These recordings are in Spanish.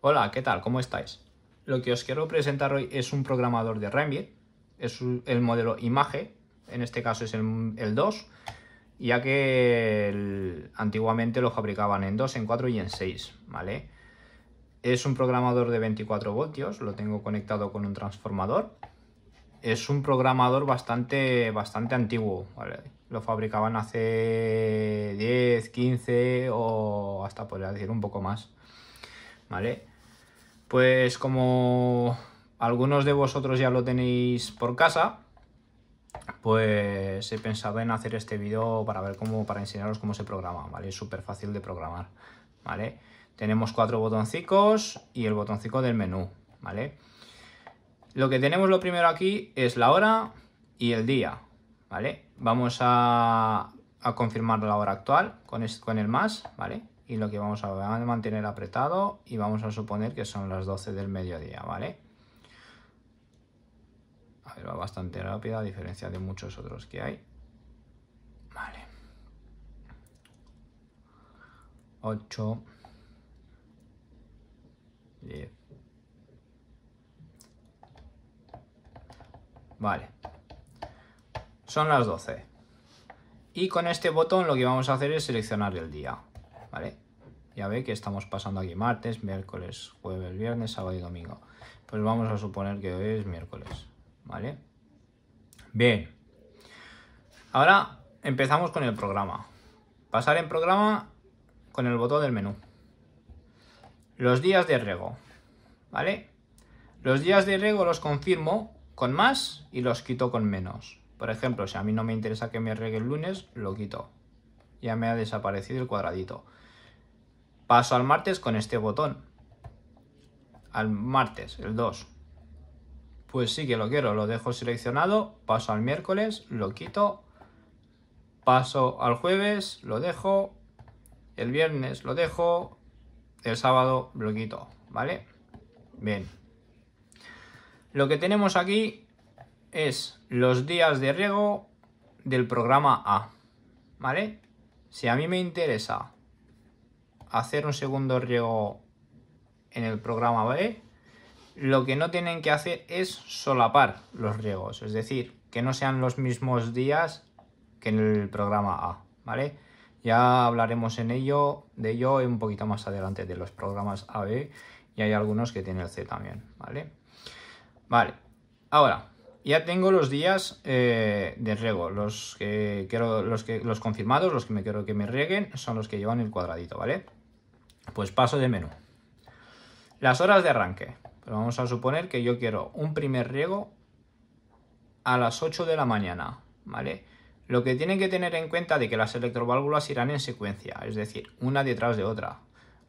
Hola, ¿qué tal? ¿Cómo estáis? Lo que os quiero presentar hoy es un programador de Rambit, es el modelo Image, en este caso es el, 2, ya que antiguamente lo fabricaban en 2, en 4 y en 6, ¿vale? Es un programador de 24 voltios, lo tengo conectado con un transformador. Es un programador bastante, bastante antiguo, ¿vale? Lo fabricaban hace 10, 15 o hasta podría decir un poco más, ¿vale? Pues como algunos de vosotros ya lo tenéis por casa, pues he pensado en hacer este vídeo para ver cómo, para enseñaros cómo se programa, ¿vale? Es súper fácil de programar, ¿vale? Tenemos cuatro botoncicos y el botoncito del menú, ¿vale? Lo que tenemos lo primero aquí es la hora y el día, ¿vale? Vamos a, confirmar la hora actual con el más, ¿vale? y lo que vamos a, mantener apretado y vamos a suponer que son las 12 del mediodía, ¿vale? A ver, va bastante rápida a diferencia de muchos otros que hay. Vale. 8. 10. Vale. Son las 12. Y con este botón lo que vamos a hacer es seleccionar el día. ¿vale? Ya ve que estamos pasando aquí martes, miércoles, jueves, viernes, sábado y domingo. Pues vamos a suponer que hoy es miércoles, ¿vale? Bien. Ahora empezamos con el programa. Pasar en programa con el botón del menú. Los días de riego. ¿vale? Los días de riego los confirmo con más y los quito con menos. Por ejemplo, si a mí no me interesa que me regue el lunes, lo quito. Ya me ha desaparecido el cuadradito. Paso al martes con este botón. Al martes, el 2. Pues sí que lo quiero, lo dejo seleccionado, paso al miércoles, lo quito, paso al jueves, lo dejo, el viernes lo dejo, el sábado lo quito, ¿vale? Bien. Lo que tenemos aquí es los días de riego del programa A, ¿vale? Si a mí me interesa hacer un segundo riego en el programa B, lo que no tienen que hacer es solapar los riegos, es decir, que no sean los mismos días que en el programa A, ¿vale? Ya hablaremos en ello, de ello un poquito más adelante de los programas A, B y hay algunos que tienen el C también, ¿vale? Vale, ahora, ya tengo los días eh, de riego, los que quiero, los que los confirmados, los que me quiero que me rieguen, son los que llevan el cuadradito, ¿vale? Pues paso de menú. Las horas de arranque. Pero pues vamos a suponer que yo quiero un primer riego a las 8 de la mañana, ¿vale? Lo que tienen que tener en cuenta de que las electroválvulas irán en secuencia, es decir, una detrás de otra.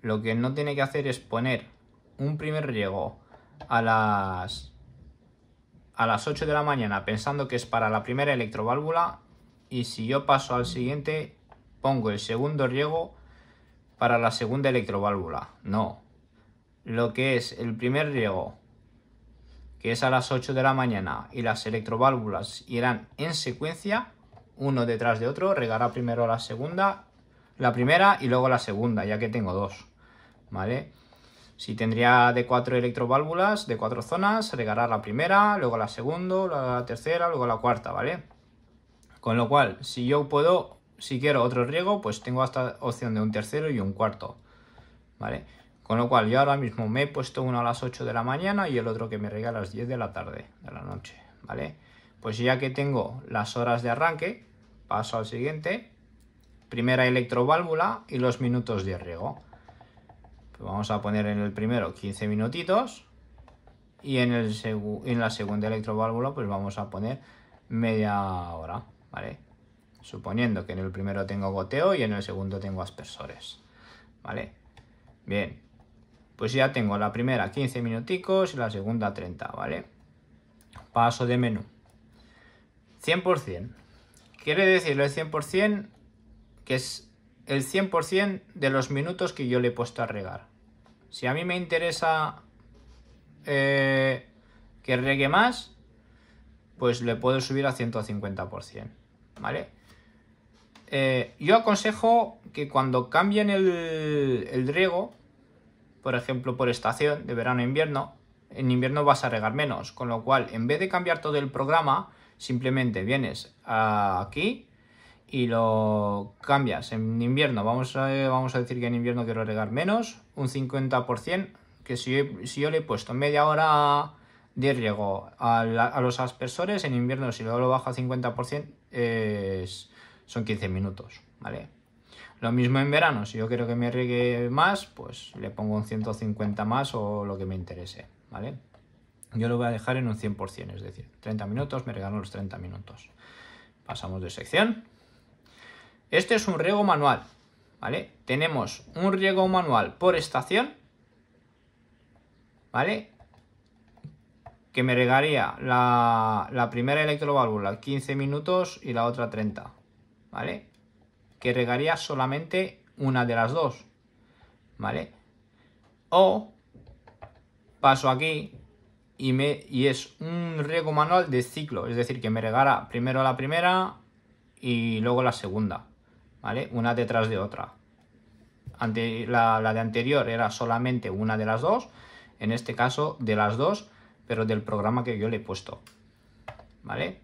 Lo que no tiene que hacer es poner un primer riego a las a las 8 de la mañana pensando que es para la primera electroválvula y si yo paso al siguiente pongo el segundo riego para la segunda electroválvula, no. Lo que es el primer riego, que es a las 8 de la mañana, y las electroválvulas irán en secuencia, uno detrás de otro, regará primero la segunda, la primera y luego la segunda, ya que tengo dos, ¿vale? Si tendría de cuatro electroválvulas, de cuatro zonas, regará la primera, luego la segunda, la tercera, luego la cuarta, ¿vale? Con lo cual, si yo puedo si quiero otro riego, pues tengo esta opción de un tercero y un cuarto, ¿vale? Con lo cual, yo ahora mismo me he puesto uno a las 8 de la mañana y el otro que me riega a las 10 de la tarde, de la noche, ¿vale? Pues ya que tengo las horas de arranque, paso al siguiente, primera electroválvula y los minutos de riego. Pues vamos a poner en el primero 15 minutitos y en, el en la segunda electroválvula pues vamos a poner media hora, ¿vale? suponiendo que en el primero tengo goteo y en el segundo tengo aspersores, ¿vale? Bien, pues ya tengo la primera 15 minuticos y la segunda 30, ¿vale? Paso de menú. 100%. Quiere decir el 100% que es el 100% de los minutos que yo le he puesto a regar. Si a mí me interesa eh, que regue más, pues le puedo subir a 150%, ¿vale? Eh, yo aconsejo que cuando cambien el, riego, por ejemplo, por estación, de verano a e invierno, en invierno vas a regar menos, con lo cual, en vez de cambiar todo el programa, simplemente vienes aquí y lo cambias. En invierno, vamos a, vamos a decir que en invierno quiero regar menos, un 50%, que si yo, le he puesto media hora de riego a, los aspersores, en invierno si lo bajo a 50% es son 15 minutos, ¿vale? Lo mismo en verano, si yo quiero que me riegue más, pues le pongo un 150 más o lo que me interese, ¿vale? Yo lo voy a dejar en un 100%, es decir, 30 minutos, me regalo los 30 minutos. Pasamos de sección. Este es un riego manual, ¿vale? Tenemos un riego manual por estación, ¿vale? Que me regaría la, la primera electroválvula 15 minutos y la otra 30, ¿vale? Que regaría solamente una de las dos, ¿vale? O paso aquí y, me, y es un riego manual de ciclo, es decir, que me regara primero la primera y luego la segunda, ¿vale? Una detrás de otra. Ante, la, la de anterior era solamente una de las dos, en este caso de las dos, pero del programa que yo le he puesto, ¿vale?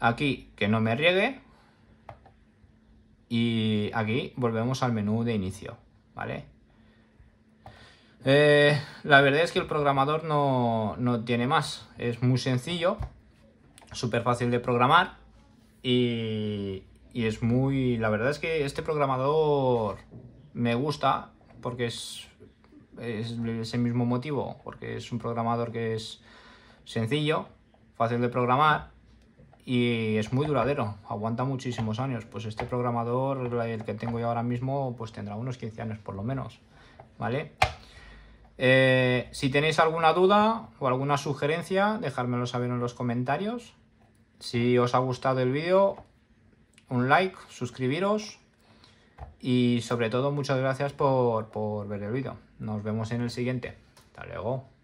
Aquí que no me riegue, y aquí volvemos al menú de inicio, ¿vale? Eh, la verdad es que el programador no, tiene más, es muy sencillo, súper fácil de programar y, es muy... La verdad es que este programador me gusta porque es, es ese mismo motivo, porque es un programador que es sencillo, fácil de programar y es muy duradero, aguanta muchísimos años. Pues este programador, el que tengo yo ahora mismo, pues tendrá unos 15 años por lo menos, ¿vale? Eh, si tenéis alguna duda o alguna sugerencia, dejármelo saber en los comentarios. Si os ha gustado el vídeo, un like, suscribiros y sobre todo muchas gracias por, por ver el vídeo. Nos vemos en el siguiente. Hasta luego.